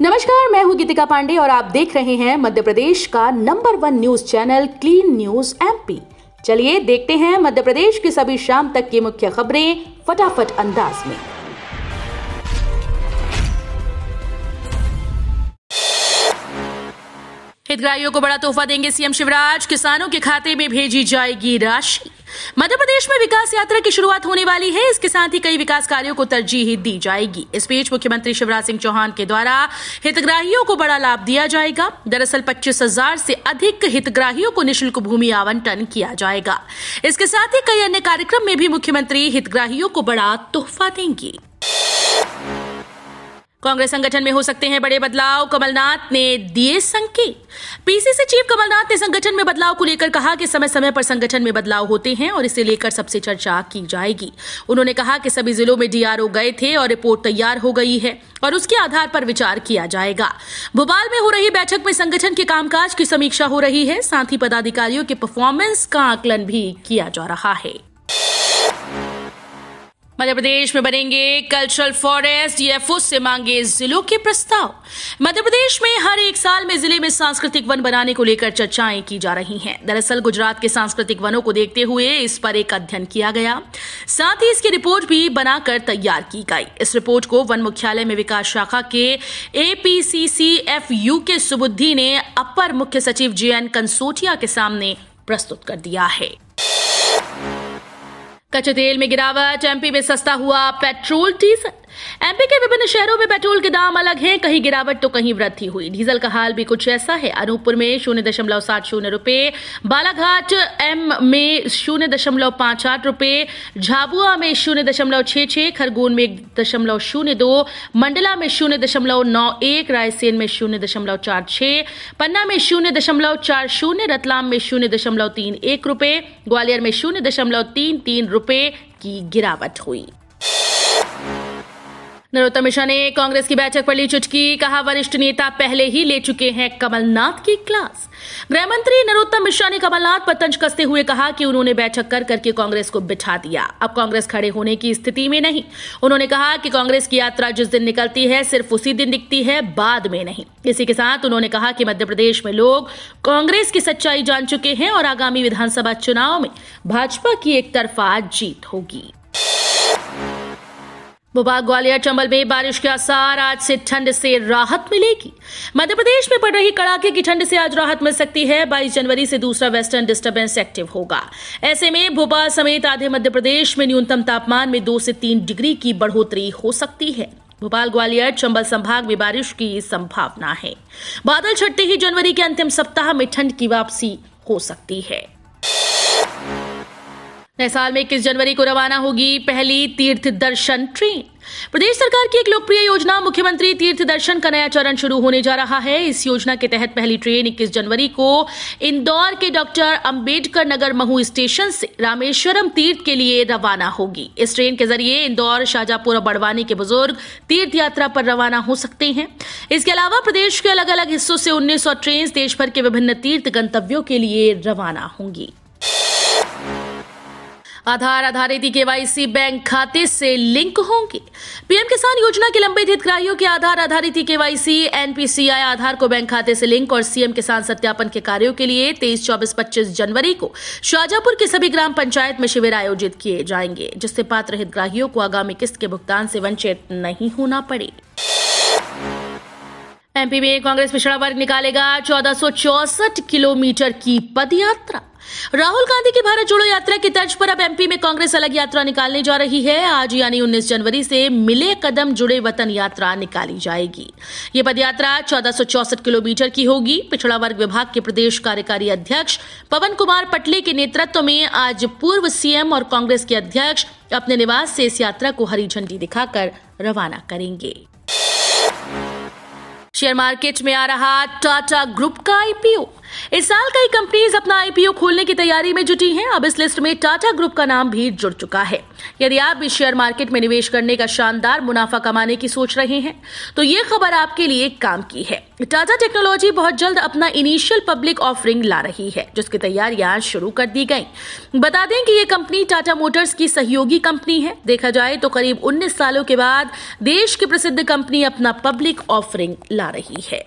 नमस्कार मैं हूं गीतिका पांडे और आप देख रहे हैं मध्य प्रदेश का number one news channel clean news MP चलिए देखते हैं मध्य प्रदेश की सभी शाम तक की मुख्य खबरें फटाफट अंदाज में हितग्राहियों को बड़ा तोहफा देंगे सीएम शिवराज किसानों के खाते में भेजी जाएगी राशि मध्य प्रदेश में विकास यात्रा की शुरुआत होने वाली है इसके साथ ही कई विकास कार्यों को तरजीह दी जाएगी इस बीच मुख्यमंत्री शिवराज सिंह चौहान के द्वारा हितग्राहियों को बड़ा लाभ दिया जाएगा दरअसल पच्चीस हजार से अधिक हितग्राहियों को निःशुल्क भूमि आवंटन किया जाएगा इसके साथ ही कई अन्य कार्यक्रम में भी मुख्यमंत्री हितग्राहियों को बड़ा तोहफा देंगे कांग्रेस संगठन में हो सकते हैं बड़े बदलाव कमलनाथ ने दिए संकेत पीसीसी चीफ कमलनाथ ने संगठन में बदलाव को लेकर कहा कि समय समय पर संगठन में बदलाव होते हैं और इसे लेकर सबसे चर्चा की जाएगी उन्होंने कहा कि सभी जिलों में डीआरओ गए थे और रिपोर्ट तैयार हो गई है और उसके आधार पर विचार किया जाएगा भोपाल में हो रही बैठक में संगठन के कामकाज की समीक्षा हो रही है साथ ही पदाधिकारियों के परफॉर्मेंस का आकलन भी किया जा रहा है मध्य प्रदेश में बनेंगे कल्चरल फॉरेस्ट डीएफओ से मांगे जिलों के प्रस्ताव मध्य प्रदेश में हर एक साल में जिले में सांस्कृतिक वन बनाने को लेकर चर्चाएं की जा रही हैं दरअसल गुजरात के सांस्कृतिक वनों को देखते हुए इस पर एक अध्ययन किया गया साथ ही इसकी रिपोर्ट भी बनाकर तैयार की गई इस रिपोर्ट को वन मुख्यालय में विकास शाखा के एपीसीसीएफयू के सुबुद्धि ने अपर मुख्य सचिव जे एन कंसोटिया के सामने प्रस्तुत कर दिया है कच्चे तेल में गिरावट एमपी में सस्ता हुआ पेट्रोल डीजल एमपी के विभिन्न शहरों में पेट्रोल के दाम अलग हैं कहीं गिरावट तो कहीं वृद्धि हुई डीजल का हाल भी कुछ ऐसा है अनूपपुर में शून्य दशमलव सात शून्य रूपये बालाघाट एम में शून्य दशमलव पांच आठ रूपये झाबुआ में शून्य दशमलव छह छह खरगोन में एक दशमलव शून्य दो मंडला में शून्य दशमलव नौ एक रायसेन में शून्य दशमलव चार छह पन्ना में शून्य दशमलव चार शून्य रतलाम में शून्य दशमलव तीन एक रूपये ग्वालियर में शून्य दशमलव तीन तीन रूपये रुपए की गिरावट हुई नरोत्तम मिश्रा ने कांग्रेस की बैठक पर ली चुटकी कहा वरिष्ठ नेता पहले ही ले चुके हैं कमलनाथ की क्लास गृह मंत्री नरोत्तम मिश्रा ने कमलनाथ पर तंज कसते हुए कहा कि उन्होंने बैठक कर करके कांग्रेस को बिठा दिया अब कांग्रेस खड़े होने की स्थिति में नहीं उन्होंने कहा कि कांग्रेस की यात्रा जिस दिन निकलती है सिर्फ उसी दिन दिखती है बाद में नहीं इसी के साथ उन्होंने कहा कि मध्य प्रदेश में लोग कांग्रेस की सच्चाई जान चुके हैं और आगामी विधानसभा चुनाव में भाजपा की एक तरफा जीत होगी भोपाल ग्वालियर चंबल में बारिश के आसार आज से ठंड से राहत मिलेगी मध्य प्रदेश में पड़ रही कड़ाके की ठंड से आज राहत मिल सकती है बाईस जनवरी से दूसरा वेस्टर्न डिस्टर्बेंस एक्टिव होगा ऐसे में भोपाल समेत आधे मध्य प्रदेश में न्यूनतम तापमान में दो से तीन डिग्री की बढ़ोतरी हो सकती है भोपाल ग्वालियर चंबल संभाग में बारिश की संभावना है बादल छटते ही जनवरी के अंतिम सप्ताह में ठंड की वापसी हो सकती है नए साल में इक्कीस जनवरी को रवाना होगी पहली तीर्थ दर्शन ट्रेन प्रदेश सरकार की एक लोकप्रिय योजना मुख्यमंत्री तीर्थ दर्शन का नया चरण शुरू होने जा रहा है इस योजना के तहत पहली ट्रेन 21 जनवरी को इंदौर के डॉक्टर अंबेडकर नगर महू स्टेशन से रामेश्वरम तीर्थ के लिए रवाना होगी इस ट्रेन के जरिए इंदौर शाजापुर और बड़वानी के बुजुर्ग तीर्थ यात्रा पर रवाना हो सकते हैं इसके अलावा प्रदेश के अलग अलग हिस्सों से उन्नीस सौ ट्रेन देश भर के विभिन्न तीर्थ गंतव्यों के लिए रवाना होंगी आधार आधारित केवाईसी बैंक खाते से लिंक होंगे पीएम किसान योजना के लंबित हितग्राहियों के आधार आधारित केवाईसी एनपीसीआई आधार को बैंक खाते से लिंक और सीएम किसान सत्यापन के कार्यों के लिए तेईस चौबीस पच्चीस जनवरी को शाजापुर के सभी ग्राम पंचायत में शिविर आयोजित किए जाएंगे जिससे पात्र हितग्राहियों को आगामी किस्त के भुगतान से वंचित नहीं होना पड़े एमपी में कांग्रेस पिछड़ा वर्ग निकालेगा चौदह किलोमीटर की पदयात्रा राहुल गांधी की भारत जोड़ो यात्रा की तर्ज पर अब एमपी में कांग्रेस अलग यात्रा निकालने जा रही है आज यानी 19 जनवरी से मिले कदम जुड़े वतन यात्रा निकाली जाएगी ये पदयात्रा चौदह किलोमीटर की होगी पिछड़ा वर्ग विभाग के प्रदेश कार्यकारी अध्यक्ष पवन कुमार पटले के नेतृत्व में आज पूर्व सीएम और कांग्रेस के अध्यक्ष अपने निवास से इस यात्रा को हरी झंडी दिखाकर रवाना करेंगे शेयर मार्केट में आ रहा टाटा ग्रुप का आईपीओ इस साल कई कंपनीज अपना आईपीओ खोलने की तैयारी में जुटी हैं अब इस लिस्ट में टाटा ग्रुप का नाम भी जुड़ चुका है यदि आप भी शेयर मार्केट में निवेश करने का शानदार मुनाफा कमाने की सोच रहे हैं तो ये खबर आपके लिए काम की है टाटा टेक्नोलॉजी बहुत जल्द अपना इनिशियल पब्लिक ऑफरिंग ला रही है जिसकी तैयारियां शुरू कर दी गई बता दें कि ये कंपनी टाटा मोटर्स की सहयोगी कंपनी है देखा जाए तो करीब 19 सालों के बाद देश की प्रसिद्ध कंपनी अपना पब्लिक ऑफरिंग ला रही है